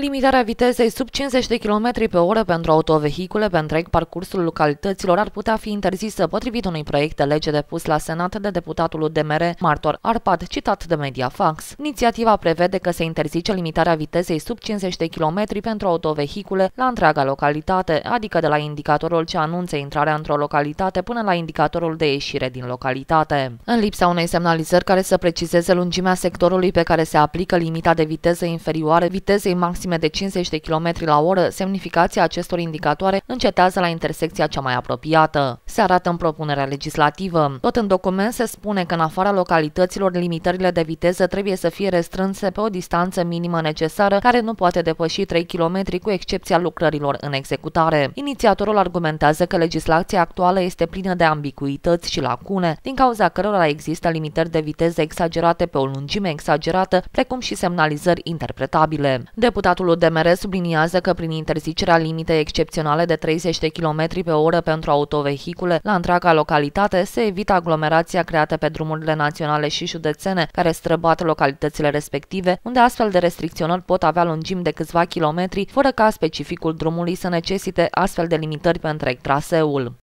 Limitarea vitezei sub 50 de km pe oră pentru autovehicule pe întreg parcursul localităților ar putea fi interzisă potrivit unui proiect de lege depus la Senat de deputatul UDMR Martor Arpad, citat de Mediafax. Inițiativa prevede că se interzice limitarea vitezei sub 50 de km pentru autovehicule la întreaga localitate, adică de la indicatorul ce anunțe intrarea într-o localitate până la indicatorul de ieșire din localitate. În lipsa unei semnalizări care să precizeze lungimea sectorului pe care se aplică limita de viteză inferioară vitezei maxim maxime de 50 de km la oră, semnificația acestor indicatoare încetează la intersecția cea mai apropiată. Se arată în propunerea legislativă. Tot în document se spune că în afara localităților limitările de viteză trebuie să fie restrânse pe o distanță minimă necesară care nu poate depăși 3 km cu excepția lucrărilor în executare. Inițiatorul argumentează că legislația actuală este plină de ambicuități și lacune, din cauza cărora există limitări de viteză exagerate pe o lungime exagerată, precum și semnalizări interpretabile. Deputatul Secretariatul UDMR subliniază că prin interzicerea limitei excepționale de 30 de km pe oră pentru autovehicule la întreaga localitate se evită aglomerația creată pe drumurile naționale și județene care străbat localitățile respective, unde astfel de restricționări pot avea lungimi de câțiva kilometri, fără ca specificul drumului să necesite astfel de limitări pe întreg traseul.